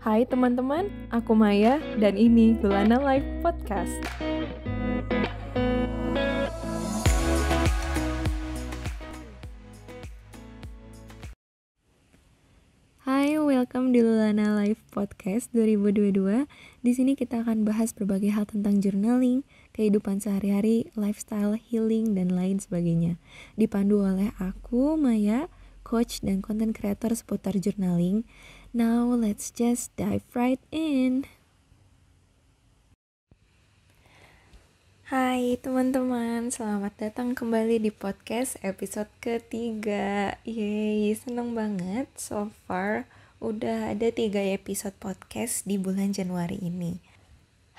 Hai teman-teman, aku Maya dan ini Gulana Live Podcast. Hai, welcome di Lulana Live Podcast 2022. Di sini kita akan bahas berbagai hal tentang journaling, kehidupan sehari-hari, lifestyle, healing, dan lain sebagainya. Dipandu oleh aku, Maya, coach dan content creator seputar journaling. Now let's just dive right in. Hai teman-teman, selamat datang kembali di podcast episode ketiga Yeay, seneng banget so far udah ada tiga episode podcast di bulan Januari ini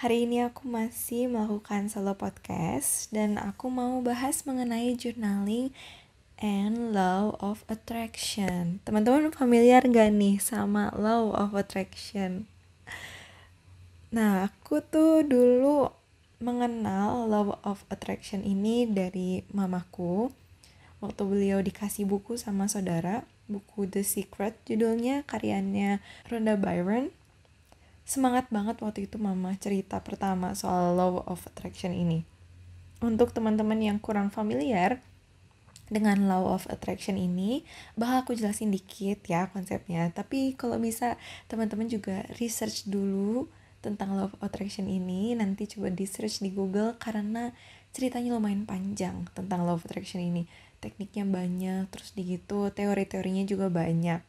Hari ini aku masih melakukan solo podcast dan aku mau bahas mengenai journaling and law of attraction. Teman-teman familiar gak nih sama law of attraction? Nah, aku tuh dulu mengenal law of attraction ini dari mamaku. Waktu beliau dikasih buku sama saudara, buku The Secret judulnya karyanya Rhonda Byron. Semangat banget waktu itu mama cerita pertama soal law of attraction ini. Untuk teman-teman yang kurang familiar, dengan law of attraction ini bakal aku jelasin dikit ya konsepnya tapi kalau bisa teman-teman juga research dulu tentang law of attraction ini nanti coba di search di Google karena ceritanya lumayan panjang tentang law of attraction ini tekniknya banyak terus di gitu teori-teorinya juga banyak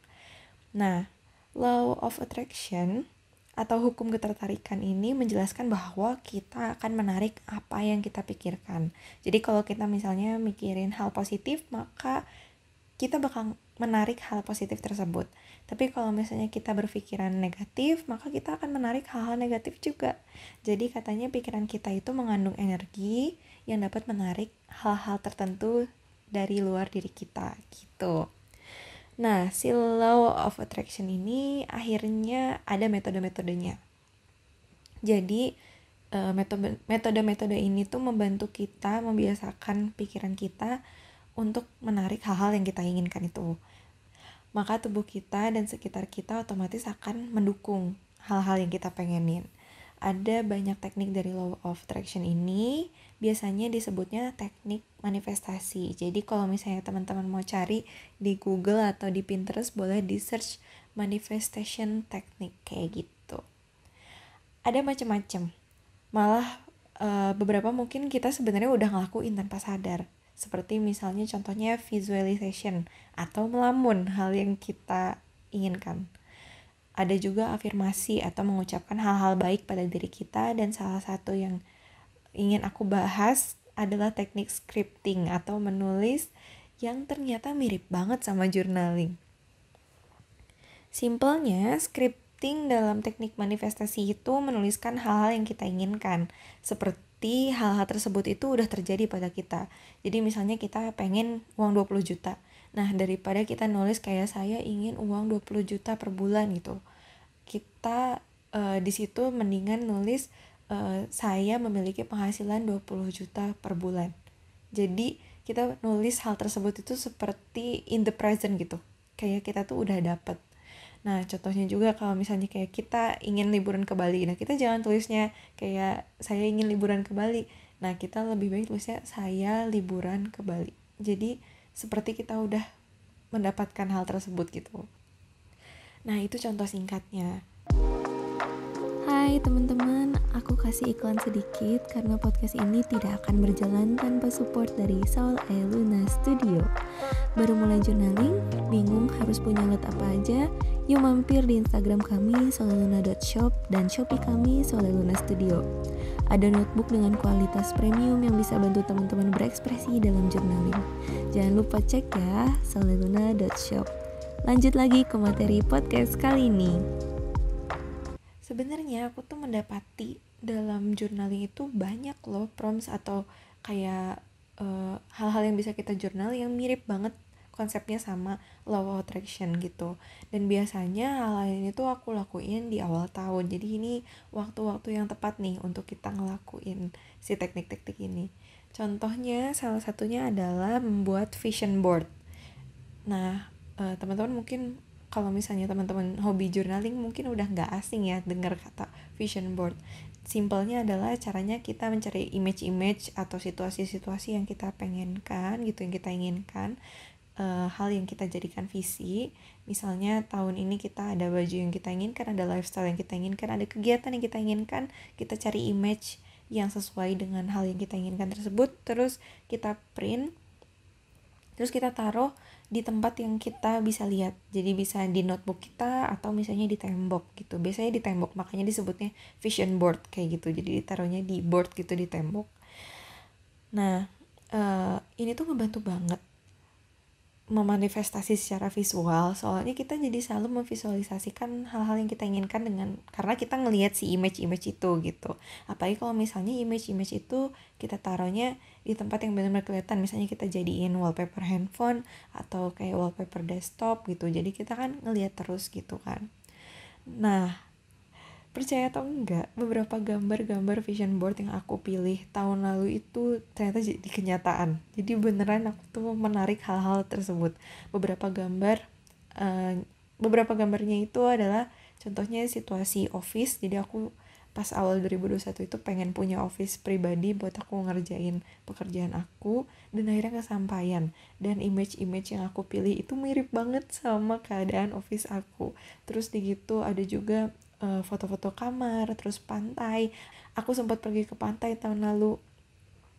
nah law of attraction atau hukum ketertarikan ini menjelaskan bahwa kita akan menarik apa yang kita pikirkan. Jadi kalau kita misalnya mikirin hal positif, maka kita bakal menarik hal positif tersebut. Tapi kalau misalnya kita berpikiran negatif, maka kita akan menarik hal-hal negatif juga. Jadi katanya pikiran kita itu mengandung energi yang dapat menarik hal-hal tertentu dari luar diri kita gitu. Nah, si law of attraction ini akhirnya ada metode-metodenya. Jadi, eh, metode-metode ini tuh membantu kita membiasakan pikiran kita untuk menarik hal-hal yang kita inginkan itu. Maka tubuh kita dan sekitar kita otomatis akan mendukung hal-hal yang kita pengenin. Ada banyak teknik dari law of attraction ini, biasanya disebutnya teknik manifestasi. Jadi kalau misalnya teman-teman mau cari di Google atau di Pinterest boleh di search manifestation teknik kayak gitu. Ada macam-macam. Malah eh, beberapa mungkin kita sebenarnya udah ngelakuin tanpa sadar seperti misalnya contohnya visualization atau melamun hal yang kita inginkan. Ada juga afirmasi atau mengucapkan hal-hal baik pada diri kita dan salah satu yang ingin aku bahas adalah teknik scripting atau menulis yang ternyata mirip banget sama journaling. Simpelnya, scripting dalam teknik manifestasi itu menuliskan hal-hal yang kita inginkan, seperti hal-hal tersebut itu udah terjadi pada kita. Jadi misalnya kita pengen uang 20 juta, Nah, daripada kita nulis kayak saya ingin uang 20 juta per bulan gitu. Kita e, di situ mendingan nulis e, saya memiliki penghasilan 20 juta per bulan. Jadi, kita nulis hal tersebut itu seperti in the present gitu. Kayak kita tuh udah dapet. Nah, contohnya juga kalau misalnya kayak kita ingin liburan ke Bali. Nah, kita jangan tulisnya kayak saya ingin liburan ke Bali. Nah, kita lebih baik tulisnya saya liburan ke Bali. Jadi, seperti kita udah mendapatkan hal tersebut gitu. Nah, itu contoh singkatnya. Hai teman-teman, aku kasih iklan sedikit karena podcast ini tidak akan berjalan tanpa support dari Saul Eluna Studio. Baru mulai journaling, bingung harus punya lot apa aja? Yuk mampir di Instagram kami soleluna.shop dan Shopee kami Soleluna Studio. Ada notebook dengan kualitas premium yang bisa bantu teman-teman berekspresi dalam journaling. Jangan lupa cek ya, soleluna.shop. Lanjut lagi ke materi podcast kali ini. Sebenarnya aku tuh mendapati dalam journaling itu banyak loh prompts atau kayak eh, hal-hal uh, hal -hal yang bisa kita jurnal yang mirip banget konsepnya sama law of attraction gitu dan biasanya hal lain itu aku lakuin di awal tahun jadi ini waktu-waktu yang tepat nih untuk kita ngelakuin si teknik-teknik ini contohnya salah satunya adalah membuat vision board nah eh, teman-teman mungkin kalau misalnya teman-teman hobi journaling mungkin udah nggak asing ya dengar kata vision board. Simpelnya adalah caranya kita mencari image-image atau situasi-situasi yang kita pengenkan gitu yang kita inginkan uh, hal yang kita jadikan visi. Misalnya tahun ini kita ada baju yang kita inginkan, ada lifestyle yang kita inginkan, ada kegiatan yang kita inginkan, kita cari image yang sesuai dengan hal yang kita inginkan tersebut, terus kita print, terus kita taruh di tempat yang kita bisa lihat. Jadi bisa di notebook kita atau misalnya di tembok gitu. Biasanya di tembok, makanya disebutnya vision board kayak gitu. Jadi ditaruhnya di board gitu di tembok. Nah, uh, ini tuh ngebantu banget memanifestasi secara visual soalnya kita jadi selalu memvisualisasikan hal-hal yang kita inginkan dengan karena kita ngelihat si image-image itu gitu apalagi kalau misalnya image-image itu kita taruhnya di tempat yang benar-benar kelihatan misalnya kita jadiin wallpaper handphone atau kayak wallpaper desktop gitu jadi kita kan ngelihat terus gitu kan nah percaya atau enggak beberapa gambar-gambar vision board yang aku pilih tahun lalu itu ternyata jadi kenyataan jadi beneran aku tuh menarik hal-hal tersebut beberapa gambar uh, beberapa gambarnya itu adalah contohnya situasi office jadi aku pas awal 2021 itu pengen punya office pribadi buat aku ngerjain pekerjaan aku dan akhirnya kesampaian dan image-image yang aku pilih itu mirip banget sama keadaan office aku terus di gitu ada juga Eh, foto-foto kamar, terus pantai. Aku sempat pergi ke pantai tahun lalu.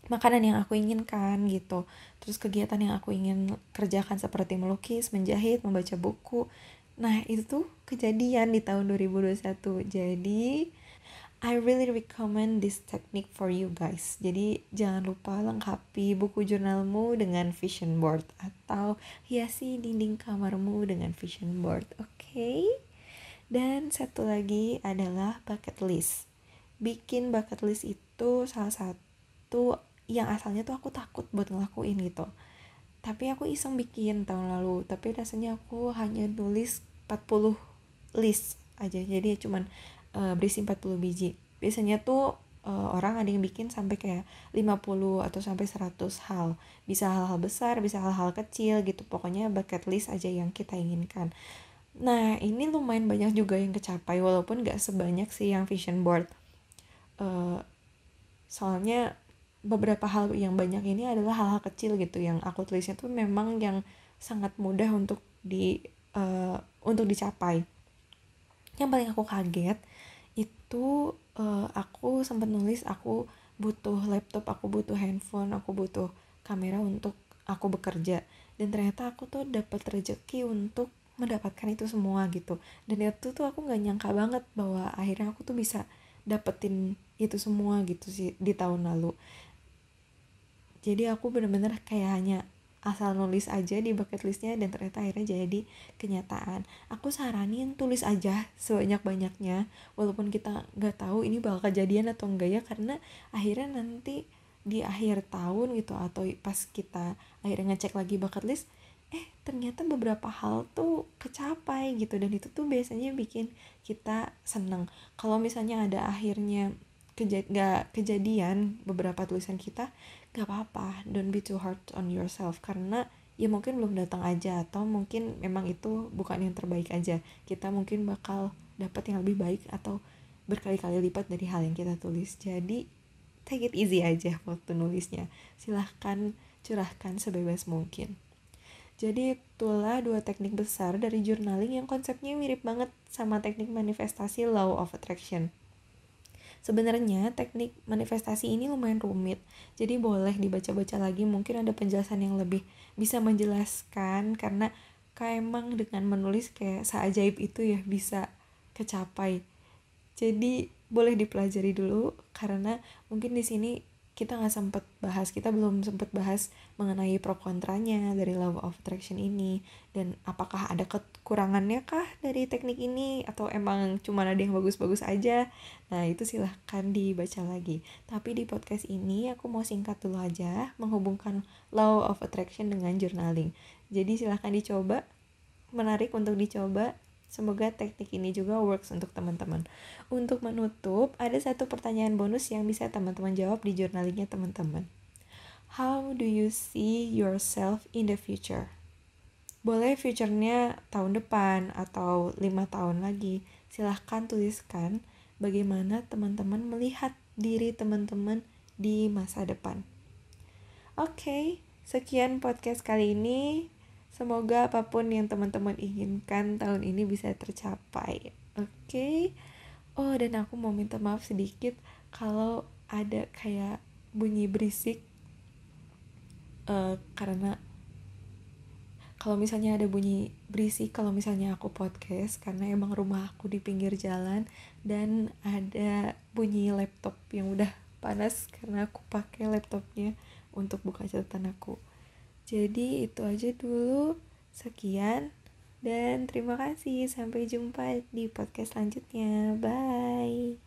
Makanan yang aku inginkan gitu. Terus kegiatan yang aku ingin kerjakan seperti melukis, menjahit, membaca buku. Nah, itu tuh kejadian di tahun 2021. Jadi I really recommend this technique for you guys. Jadi jangan lupa lengkapi buku jurnalmu dengan vision board atau hiasi dinding kamarmu dengan vision board, oke? Okay? Dan satu lagi adalah bucket list. Bikin bucket list itu salah satu yang asalnya tuh aku takut buat ngelakuin gitu. Tapi aku iseng bikin tahun lalu, tapi rasanya aku hanya nulis 40 list aja. Jadi ya cuman uh, berisi 40 biji. Biasanya tuh uh, orang ada yang bikin sampai kayak 50 atau sampai 100 hal. Bisa hal-hal besar, bisa hal-hal kecil gitu. Pokoknya bucket list aja yang kita inginkan. Nah ini lumayan banyak juga yang kecapai walaupun gak sebanyak sih yang vision board. Uh, soalnya beberapa hal yang banyak ini adalah hal-hal kecil gitu yang aku tulisnya tuh memang yang sangat mudah untuk di uh, untuk dicapai. Yang paling aku kaget itu uh, aku sempat nulis aku butuh laptop, aku butuh handphone, aku butuh kamera untuk aku bekerja dan ternyata aku tuh dapat rezeki untuk mendapatkan itu semua gitu dan itu tuh aku nggak nyangka banget bahwa akhirnya aku tuh bisa dapetin itu semua gitu sih di tahun lalu jadi aku bener-bener kayak hanya asal nulis aja di bucket listnya dan ternyata akhirnya jadi kenyataan aku saranin tulis aja sebanyak banyaknya walaupun kita nggak tahu ini bakal kejadian atau enggak ya karena akhirnya nanti di akhir tahun gitu atau pas kita akhirnya ngecek lagi bucket list eh ternyata beberapa hal tuh kecapai gitu dan itu tuh biasanya bikin kita seneng kalau misalnya ada akhirnya keja gak kejadian beberapa tulisan kita gak apa-apa don't be too hard on yourself karena ya mungkin belum datang aja atau mungkin memang itu bukan yang terbaik aja kita mungkin bakal dapat yang lebih baik atau berkali-kali lipat dari hal yang kita tulis jadi take it easy aja waktu nulisnya silahkan curahkan sebebas mungkin jadi itulah dua teknik besar dari journaling yang konsepnya mirip banget sama teknik manifestasi law of attraction. Sebenarnya teknik manifestasi ini lumayan rumit, jadi boleh dibaca-baca lagi mungkin ada penjelasan yang lebih bisa menjelaskan karena kayak emang dengan menulis kayak seajaib itu ya bisa kecapai. Jadi boleh dipelajari dulu karena mungkin di sini kita nggak sempet bahas kita belum sempet bahas mengenai pro kontranya dari love of attraction ini dan apakah ada kekurangannya kah dari teknik ini atau emang cuma ada yang bagus-bagus aja nah itu silahkan dibaca lagi tapi di podcast ini aku mau singkat dulu aja menghubungkan love of attraction dengan journaling jadi silahkan dicoba menarik untuk dicoba Semoga teknik ini juga works untuk teman-teman. Untuk menutup, ada satu pertanyaan bonus yang bisa teman-teman jawab di jurnalingnya teman-teman. How do you see yourself in the future? Boleh future-nya tahun depan atau lima tahun lagi. Silahkan tuliskan bagaimana teman-teman melihat diri teman-teman di masa depan. Oke, okay, sekian podcast kali ini. Semoga apapun yang teman-teman inginkan tahun ini bisa tercapai. Oke. Okay? Oh, dan aku mau minta maaf sedikit kalau ada kayak bunyi berisik uh, karena kalau misalnya ada bunyi berisik kalau misalnya aku podcast karena emang rumah aku di pinggir jalan dan ada bunyi laptop yang udah panas karena aku pakai laptopnya untuk buka catatan aku. Jadi itu aja dulu. Sekian dan terima kasih. Sampai jumpa di podcast selanjutnya. Bye.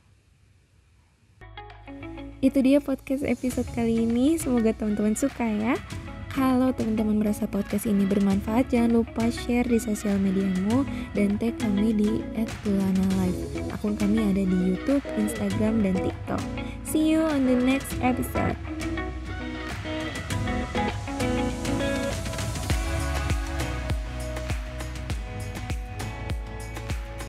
Itu dia podcast episode kali ini. Semoga teman-teman suka ya. Kalau teman-teman merasa podcast ini bermanfaat, jangan lupa share di sosial mediamu dan tag kami di @bulanalive. Akun kami ada di YouTube, Instagram, dan TikTok. See you on the next episode.